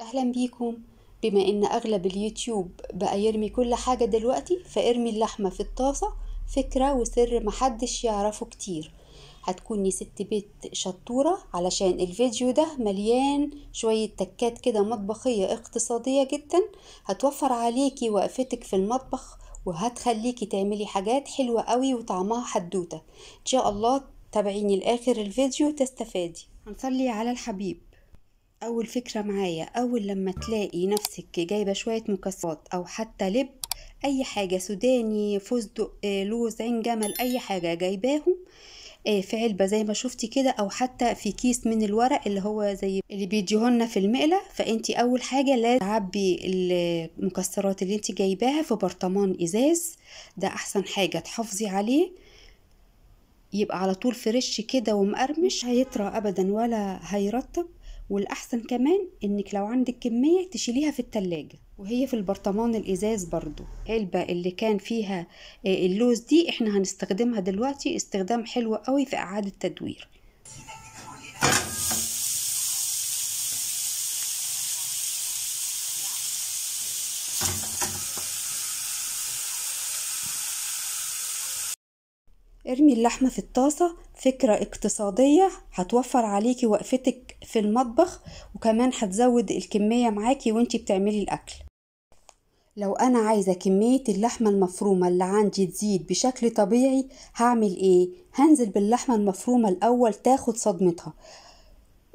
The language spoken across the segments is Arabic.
اهلا بيكم بما ان اغلب اليوتيوب بقى يرمي كل حاجة دلوقتي فارمي اللحمة في الطاسة فكرة وسر محدش يعرفه كتير هتكوني ست بيت شطورة علشان الفيديو ده مليان شوية تكات كده مطبخية اقتصادية جدا هتوفر عليكي وقفتك في المطبخ وهتخليكي تعملي حاجات حلوة قوي وطعمها حدوتة ان شاء الله تابعيني لاخر الفيديو تستفادي هنصلي على الحبيب أول فكرة معايا أول لما تلاقي نفسك جايبة شوية مكسرات أو حتى لب أي حاجة سوداني فستق آه، لوز عين جمل أي حاجة جايباهم آه، في علبة زي ما شفتي كده أو حتى في كيس من الورق اللي هو زي اللي بيديهولنا في المقلة فأنت أول حاجة لازم تعبي المكسرات اللي أنت جايباها في برطمان إزاز ده أحسن حاجة تحافظي عليه يبقى على طول فريش كده ومقرمش هيطرى أبدا ولا هيرطب والأحسن كمان إنك لو عندك كمية تشيليها في التلاجة وهي في البرطمان الإزاز برضو علبة اللي كان فيها آه، اللوز دي إحنا هنستخدمها دلوقتي استخدام حلو قوي في إعادة تدوير ارمي اللحمة في الطاسة فكرة اقتصادية هتوفر عليكي وقفتك في المطبخ وكمان هتزود الكمية معاكي وانتي بتعملي الأكل لو أنا عايزة كمية اللحمة المفرومة اللي عندي تزيد بشكل طبيعي هعمل إيه؟ هنزل باللحمة المفرومة الأول تاخد صدمتها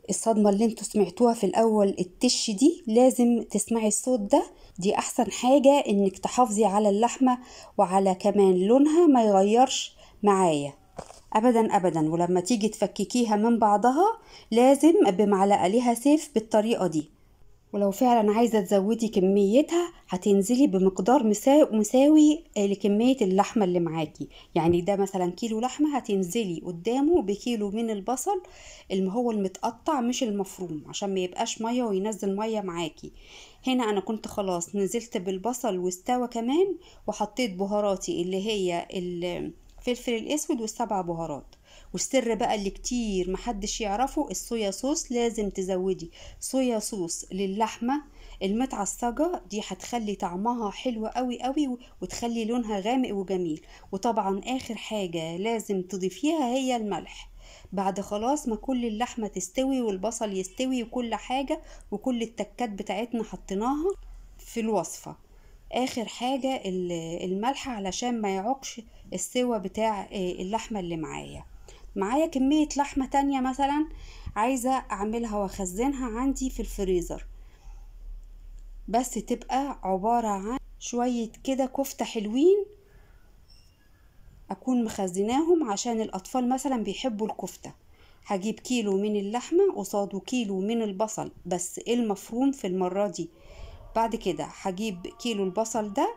الصدمة اللي انتوا سمعتوها في الأول التش دي لازم تسمعي الصوت ده دي أحسن حاجة إنك تحافظي على اللحمة وعلى كمان لونها ما يغيرش معايا ابدا ابدا ولما تيجي تفككيها من بعضها لازم بمعلقه ليها سيف بالطريقه دي ولو فعلا عايزه تزودي كميتها هتنزلي بمقدار مساوي آه، لكميه اللحمه اللي معاكي يعني ده مثلا كيلو لحمه هتنزلي قدامه بكيلو من البصل اللي هو المتقطع مش المفروم عشان ما يبقاش ميه وينزل ميه معاكي هنا انا كنت خلاص نزلت بالبصل واستوى كمان وحطيت بهاراتي اللي هي فلفل الاسود والسبع بهارات والسر بقى اللي كتير محدش يعرفه الصويا صوص لازم تزودي صويا صوص للحمه المتعصجة دي هتخلي طعمها حلو قوي قوي وتخلي لونها غامق وجميل وطبعا اخر حاجة لازم تضيفيها هي الملح بعد خلاص ما كل اللحمة تستوي والبصل يستوي وكل حاجة وكل التكات بتاعتنا حطيناها في الوصفة اخر حاجة الملح علشان ما يعقش السوا بتاع آه، اللحمة اللي معايا معايا كمية لحمة تانية مثلا عايزة اعملها واخزنها عندي في الفريزر بس تبقى عبارة عن شوية كده كفتة حلوين أكون مخزناهم عشان الأطفال مثلا بيحبوا الكفتة هجيب كيلو من اللحمة قصاده كيلو من البصل بس إيه المفروم في المرة دي بعد كده هجيب كيلو البصل ده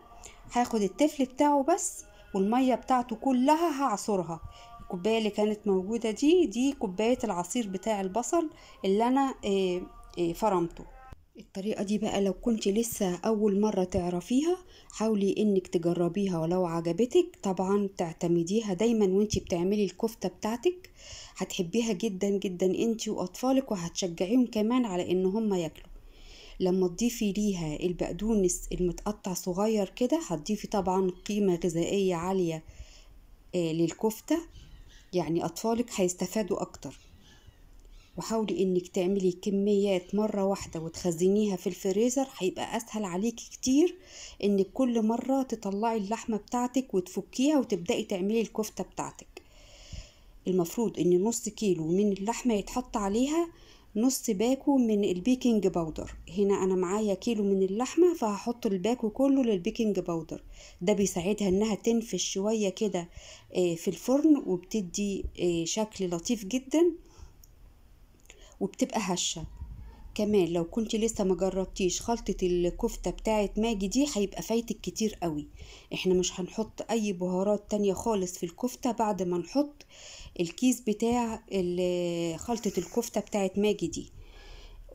هاخد التفل بتاعه بس والمية بتاعته كلها هعصرها الكوباية اللي كانت موجودة دي دي كوباية العصير بتاع البصل اللي أنا آه، آه، فرمته الطريقة دي بقى لو كنت لسه أول مرة تعرفيها حاولي إنك تجربيها ولو عجبتك طبعا تعتمديها دايما وانت بتعملي الكفتة بتاعتك هتحبيها جدا جدا انت وأطفالك وهتشجعيهم كمان على إن هم ياكلوا لما تضيفي ليها البقدونس المتقطع صغير كده هتضيفي طبعا قيمة غذائية عالية آه، للكفتة يعني أطفالك هيستفادوا أكتر وحاولي انك تعملي كميات مرة واحدة وتخزنيها في الفريزر هيبقى اسهل عليكي كتير انك كل مرة تطلعي اللحمة بتاعتك وتفكيها وتبدأي تعملي الكفتة بتاعتك المفروض ان نص كيلو من اللحمة يتحط عليها نص باكو من البيكنج باودر هنا انا معايا كيلو من اللحمه فهحط الباكو كله للبيكنج باودر ده بيساعدها انها تنفش شويه كده آه، في الفرن وبتدي آه، شكل لطيف جدا وبتبقى هشه كمان لو كنت لسه ما جربتيش خلطة الكفتة بتاعة ماجي دي هيبقى فايتك كتير قوي احنا مش هنحط اي بهارات تانية خالص في الكفتة بعد ما نحط الكيس بتاع خلطة الكفتة بتاعة ماجي دي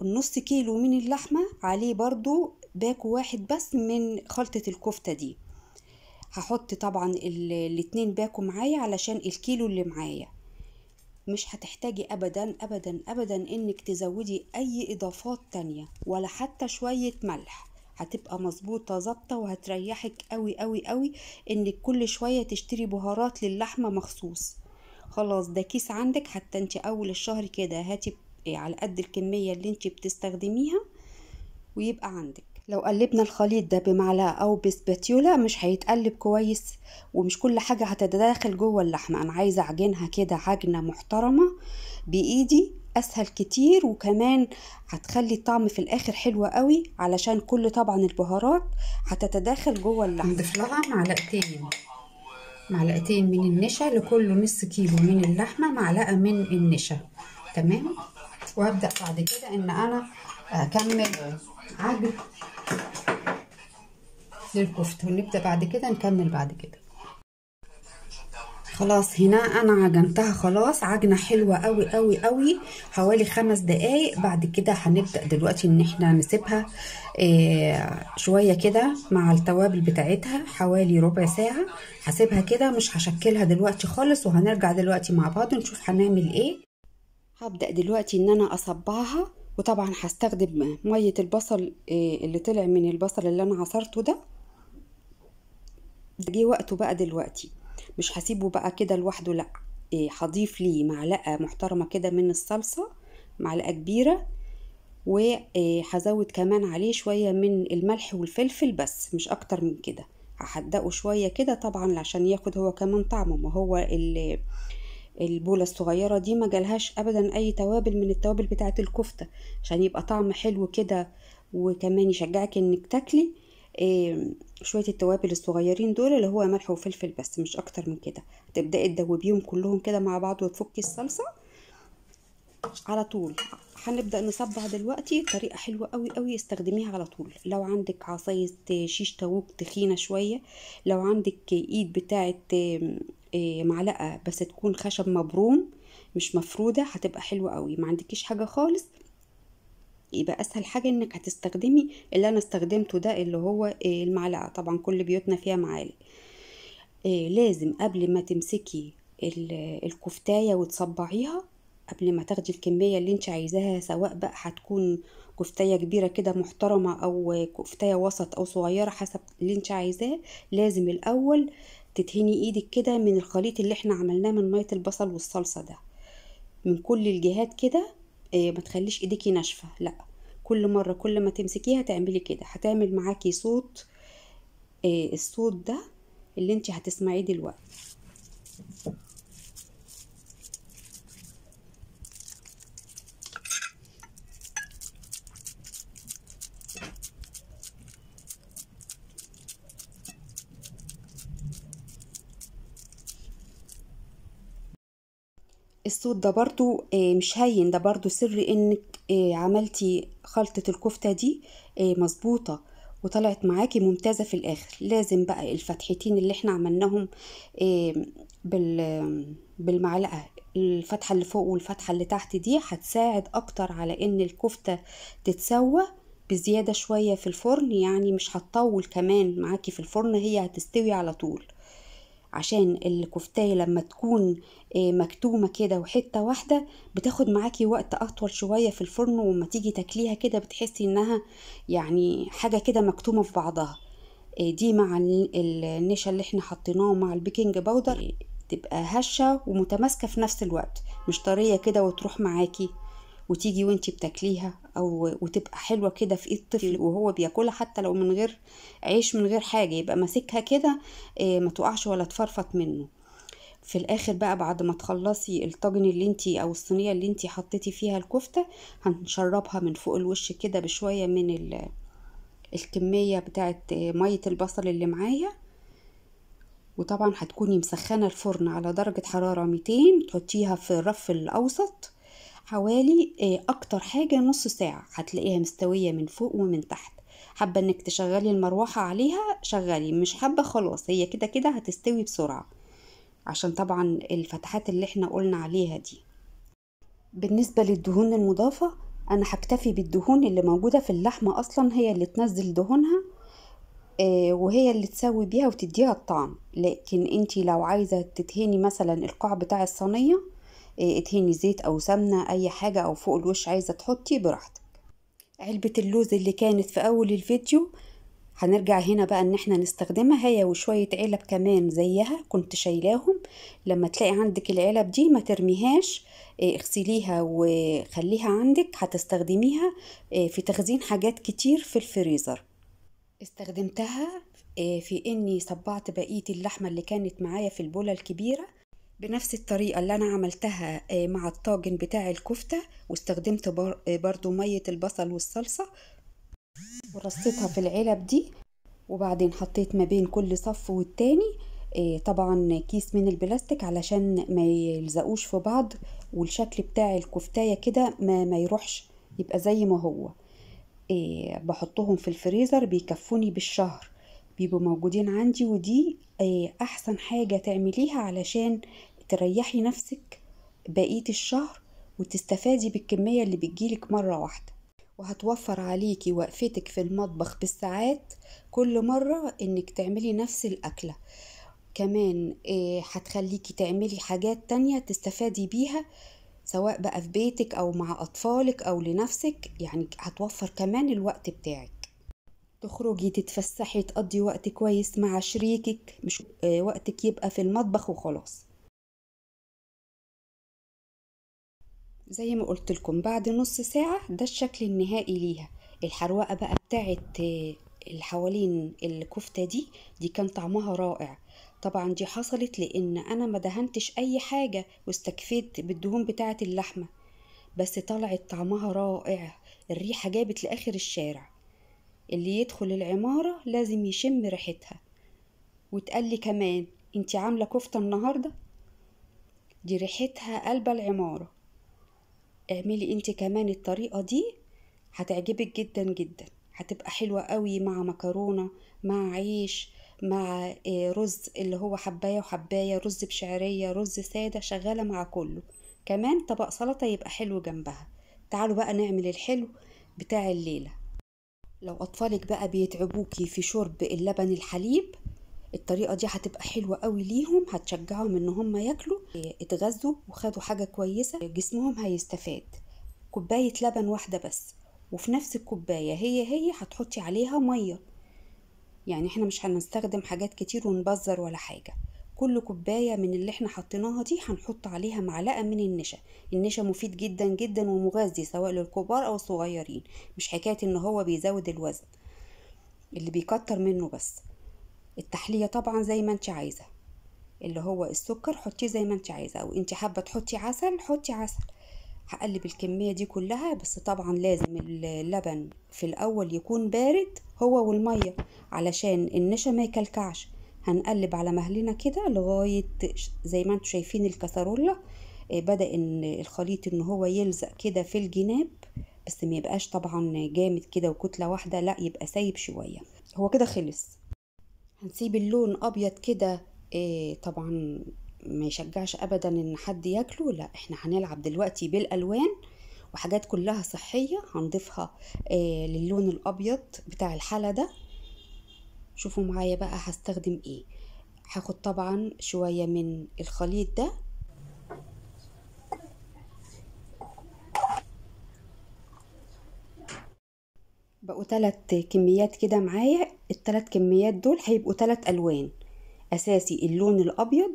النص كيلو من اللحمة عليه برضو باكو واحد بس من خلطة الكفتة دي هحط طبعا الاتنين باكو معايا علشان الكيلو اللي معايا مش هتحتاجي ابدا ابدا ابدا انك تزودي اي اضافات تانية ولا حتى شوية ملح هتبقى مظبوطه ظابطه وهتريحك قوي قوي قوي انك كل شويه تشتري بهارات للحمه مخصوص خلاص ده كيس عندك حتى انت اول الشهر كده هاتي على قد الكميه اللي انت بتستخدميها ويبقى عندك لو قلبنا الخليط ده بمعلقة أو بسباتيولا مش هيتقلب كويس ومش كل حاجة هتتداخل جوه اللحمة أنا عايزة أعجنها كده عجنة محترمة بإيدي أسهل كتير وكمان هتخلي الطعم في الآخر حلو قوي علشان كل طبعا البهارات هتتداخل جوه اللحمة نضيف لها معلقتين معلقتين من النشا لكل نص كيلو من اللحمة معلقة من النشا تمام وهبدأ بعد كده إن أنا أكمل عجن للكفت ونبدأ بعد كده نكمل بعد كده خلاص هنا انا عجنتها خلاص عجنه حلوه قوي قوي قوي حوالي خمس دقايق بعد كده هنبدا دلوقتي ان احنا نسيبها آه، شويه كده مع التوابل بتاعتها حوالي ربع ساعه هسيبها كده مش هشكلها دلوقتي خالص وهنرجع دلوقتي مع بعض نشوف هنعمل ايه هبدا دلوقتي ان انا اصبعها وطبعا هستخدم ميه البصل آه، اللي طلع من البصل اللي انا عصرته ده ده جه وقته بقى دلوقتي مش هسيبه بقى كده لوحده لا إيه، هضيف ليه معلقه محترمه كده من الصلصه معلقه كبيره وهزود إيه، كمان عليه شويه من الملح والفلفل بس مش اكتر من كده هحدقه شويه كده طبعا عشان ياخد هو كمان طعمه ما هو البوله الصغيره دي ما جالهاش ابدا اي توابل من التوابل بتاعه الكفته عشان يبقى طعم حلو كده وكمان يشجعك انك تاكلي إيه، شويه التوابل الصغيرين دول اللي هو ملح وفلفل بس مش اكتر من كده هتبداي تدوبيهم كلهم كده مع بعض وتفكي الصلصه على طول هنبدا نصبع دلوقتي طريقه حلوه قوي قوي استخدميها على طول لو عندك عصايه شيش تاووك تخينه شويه لو عندك ايد بتاعه إيه، معلقه بس تكون خشب مبروم مش مفروده هتبقى حلوه قوي ما عندكيش حاجه خالص يبقى اسهل حاجه انك هتستخدمي اللي انا استخدمته ده اللي هو آه، المعلقه طبعا كل بيوتنا فيها معالق آه، لازم قبل ما تمسكي الكفتايه وتصبعيها قبل ما تاخدي الكميه اللي انت عايزاها سواء بقى هتكون كفتايه كبيره كده محترمه او كفتايه وسط او صغيره حسب اللي انت عايزاه لازم الاول تدهني ايدك كده من الخليط اللي احنا عملناه من ميه البصل والصلصه ده من كل الجهات كده آه، ما تخليش ايديكي ناشفه لا كل مره كل ما تمسكيها تعملي كده هتعمل معاكي صوت آه، الصوت ده اللي انت هتسمعيه دلوقتي الصوت ده برضو آه، مش هين ده برضو سر انك آه، عملتي خلطة الكفتة دي آه، مظبوطة وطلعت معاكي ممتازة في الاخر لازم بقى الفتحتين اللي احنا عملناهم بالمعلقة الفتحة اللي فوق والفتحة اللي تحت دي هتساعد اكتر على ان الكفتة تتسوى بزيادة شوية في الفرن يعني مش هتطول كمان معاكي في الفرن هي هتستوي على طول عشان الكفتاية لما تكون آه، مكتومة كده وحتة واحدة بتاخد معاكي وقت أطول شوية في الفرن وما تيجي تاكليها كده بتحسي إنها يعني حاجة كده مكتومة في بعضها آه، دي مع النشا اللي احنا حطيناه مع البيكنج باودر آه، تبقى هشة ومتماسكة في نفس الوقت مش طرية كده وتروح معاكي وتيجي وانت بتاكليها او وتبقى حلوه كده في ايد الطفل وهو بياكلها حتى لو من غير عيش من غير حاجه يبقى ماسكها كده آه، ما تقعش ولا تفرفط منه في الاخر بقى بعد ما تخلصي الطاجن اللي انت او الصينيه اللي انت حطيتي فيها الكفته هنشربها من فوق الوش كده بشويه من ال... الكميه بتاعه ميه البصل اللي معايا وطبعا هتكوني مسخنه الفرن على درجه حراره 200 تحطيها في الرف الاوسط حوالي آه، اكتر حاجه نص ساعه هتلاقيها مستويه من فوق ومن تحت حابه انك تشغلي المروحه عليها شغلي مش حابه خلاص هي كده كده هتستوي بسرعه عشان طبعا الفتحات اللي احنا قلنا عليها دي بالنسبه للدهون المضافه انا هكتفي بالدهون اللي موجوده في اللحمه اصلا هي اللي تنزل دهونها آه، وهي اللي تسوي بيها وتديها الطعم لكن انتي لو عايزه تدهني مثلا القاع بتاع الصينيه ادهني زيت او سمنه اي حاجه او فوق الوش عايزه تحطي براحتك علبه اللوز اللي كانت في اول الفيديو هنرجع هنا بقى ان احنا نستخدمها هي وشويه علب كمان زيها كنت شايلاهم لما تلاقي عندك العلب دي ما ترميهاش آه، اغسليها وخليها عندك هتستخدميها آه، في تخزين حاجات كتير في الفريزر استخدمتها آه، في اني صبعت بقيه اللحمه اللي كانت معايا في البوله الكبيره بنفس الطريقة اللي أنا عملتها آه، مع الطاجن بتاع الكفتة واستخدمت آه، برضو مية البصل والصلصة ورصيتها في العلب دي وبعدين حطيت ما بين كل صف والتاني آه، طبعا كيس من البلاستيك علشان ما يلزقوش في بعض والشكل بتاع الكفتايه كده ما, ما يروحش يبقى زي ما هو بحطهم في الفريزر بيكفوني بالشهر بيبقوا موجودين عندي ودي احسن حاجه تعمليها علشان تريحي نفسك بقية الشهر وتستفادي بالكمية اللي بتجيلك مرة واحدة وهتوفر عليكي وقفتك في المطبخ بالساعات كل مرة انك تعملي نفس الأكلة كمان آه، هتخليكي تعملي حاجات تانية تستفادي بيها سواء بقى في بيتك أو مع أطفالك أو لنفسك يعني هتوفر كمان الوقت بتاعك تخرجي تتفسحي تقضي وقت كويس مع شريكك مش آه، وقتك يبقى في المطبخ وخلاص زي ما قلت لكم بعد نص ساعة ده الشكل النهائي ليها الحروقة بقى بتاعت آه، حوالين الكفتة دي دي كان طعمها رائع طبعا دي حصلت لان انا ما دهنتش اي حاجة واستكفيت بالدهون بتاعت اللحمة بس طلعت طعمها رائع الريحة جابت لاخر الشارع اللي يدخل العمارة لازم يشم ريحتها وتقال لي كمان انتي عاملة كفتة النهاردة دي ريحتها قلب العمارة اعملي انت كمان الطريقة دي هتعجبك جدا جدا هتبقى حلوة قوي مع مكرونة مع عيش مع آه، رز اللي هو حباية وحباية رز بشعرية رز سادة شغالة مع كله كمان طبق سلطة يبقى حلو جنبها تعالوا بقى نعمل الحلو بتاع الليلة لو أطفالك بقى بيتعبوكي في شرب اللبن الحليب الطريقه دي هتبقى حلوه قوي ليهم هتشجعهم ان هم ياكلوا اتغذوا وخدوا حاجه كويسه جسمهم هيستفاد كوبايه لبن واحده بس وفي نفس الكوبايه هي هي هتحطي عليها ميه يعني احنا مش هنستخدم حاجات كتير ونبذر ولا حاجه كل كوباية من اللي احنا حطيناها دي هنحط عليها معلقة من النشا النشا مفيد جدا جدا ومغذي سواء للكبار او الصغيرين مش حكاية ان هو بيزود الوزن اللي بيكتر منه بس التحلية طبعا زي ما انت عايزة اللي هو السكر حطيه زي ما انت عايزة او انت حابة تحطي عسل حطي عسل هقلب الكمية دي كلها بس طبعا لازم اللبن في الاول يكون بارد هو والمية علشان النشا ما يكلكعش هنقلب على مهلنا كده لغاية زي ما انتوا شايفين الكسرولة إيه، بدأ ان الخليط ان هو يلزق كده في الجناب بس ما يبقاش طبعا جامد كده وكتلة واحدة لا يبقى سايب شوية هو كده خلص هنسيب اللون ابيض كده إيه طبعا ما يشجعش ابدا ان حد ياكله لا احنا هنلعب دلوقتي بالالوان وحاجات كلها صحيه هنضيفها إيه للون الابيض بتاع الحلا ده شوفوا معايا بقى هستخدم ايه هاخد طبعا شويه من الخليط ده بقوا ثلاث كميات كده معايا الثلاث كميات دول هيبقوا ثلاث ألوان أساسي اللون الأبيض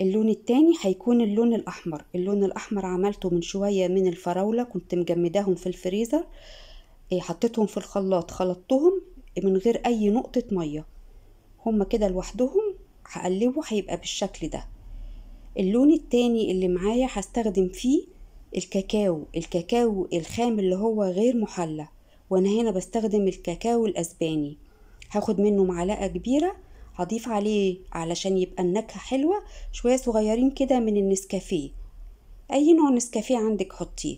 اللون التاني هيكون اللون الأحمر اللون الأحمر عملته من شوية من الفراولة كنت مجمداهم في الفريزر إيه، حطيتهم في الخلاط خلطتهم من غير أي نقطة مية هما كده لوحدهم هقلبه هيبقى بالشكل ده اللون التاني اللي معايا هستخدم فيه الكاكاو الكاكاو الخام اللي هو غير محلى وانا هنا بستخدم الكاكاو الاسباني هاخد منه معلقه كبيره هضيف عليه علشان يبقى النكهه حلوه شويه صغيرين كده من النسكافيه اي نوع نسكافيه عندك حطيه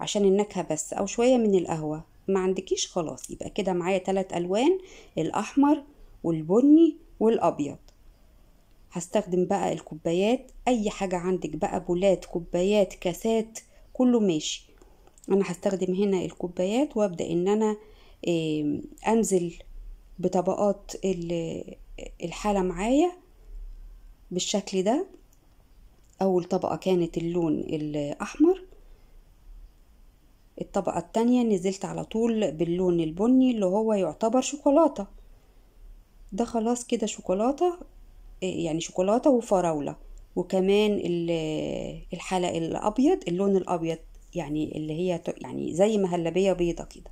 عشان النكهه بس او شويه من القهوه ما عندكيش خلاص يبقى كده معايا تلات الوان الاحمر والبني والابيض هستخدم بقى الكوبايات اي حاجه عندك بقى بولات كوبايات كاسات كله ماشي انا هستخدم هنا الكوبايات وابدا ان انا انزل بطبقات الحالة معايا بالشكل ده اول طبقة كانت اللون الاحمر الطبقة التانية نزلت على طول باللون البني اللي هو يعتبر شوكولاتة ده خلاص كده شوكولاتة آه، يعني شوكولاتة وفراولة وكمان الحلق الابيض اللون الابيض يعني اللي هي يعني زي مهلبية بيضة كده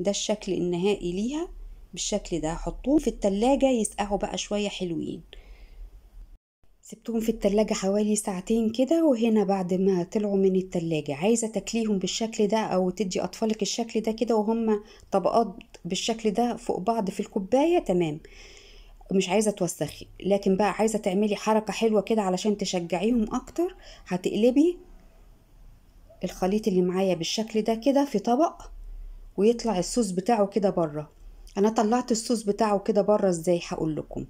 ده الشكل النهائي ليها بالشكل ده حطوه في التلاجة يسقعوا بقى شوية حلوين سبتهم في التلاجة حوالي ساعتين كده وهنا بعد ما طلعوا من التلاجة عايزة تاكليهم بالشكل ده أو تدي أطفالك الشكل ده كده وهم طبقات بالشكل ده فوق بعض في الكوباية تمام مش عايزة توسخي لكن بقى عايزة تعملي حركة حلوة كده علشان تشجعيهم أكتر هتقلبي الخليط اللي معايا بالشكل ده كده في طبق ويطلع الصوص بتاعه كده بره انا طلعت الصوص بتاعه كده بره ازاي هقول لكم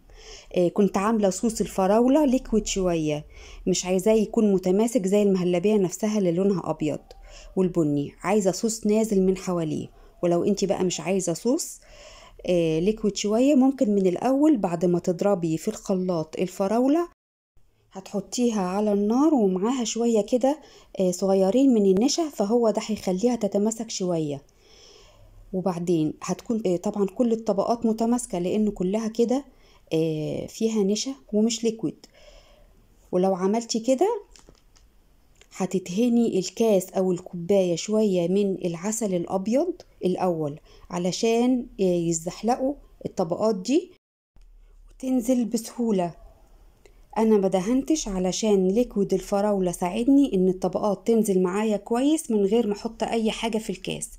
آه كنت عامله صوص الفراوله ليكويد شويه مش عايزاه يكون متماسك زي المهلبيه نفسها اللي لونها ابيض والبني عايزه صوص نازل من حواليه ولو انت بقى مش عايزه صوص آه ليكويد شويه ممكن من الاول بعد ما تضربي في الخلاط الفراوله هتحطيها على النار ومعاها شوية كده آه، صغيرين من النشا فهو ده هيخليها تتماسك شوية وبعدين هتكون آه، طبعا كل الطبقات متماسكة لان كلها كده آه، فيها نشا ومش ليكويد ولو عملتي كده هتدهني الكاس او الكوبايه شويه من العسل الابيض الاول علشان يزحلقوا الطبقات دي وتنزل بسهوله انا ما دهنتش علشان ليكويد الفراوله ساعدني ان الطبقات تنزل معايا كويس من غير ما احط اي حاجه في الكاس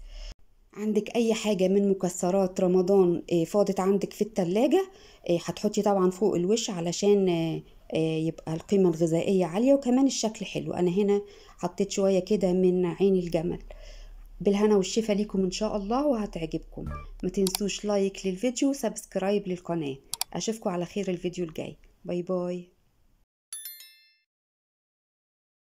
عندك اي حاجه من مكسرات رمضان آه، فاضت عندك في التلاجة آه، هتحطي طبعا فوق الوش علشان آه، يبقى القيمه الغذائيه عاليه وكمان الشكل حلو انا هنا حطيت شويه كده من عين الجمل بالهنا والشفا ليكم ان شاء الله وهتعجبكم ما تنسوش لايك للفيديو وسبسكرايب للقناه اشوفكم على خير الفيديو الجاي باي باي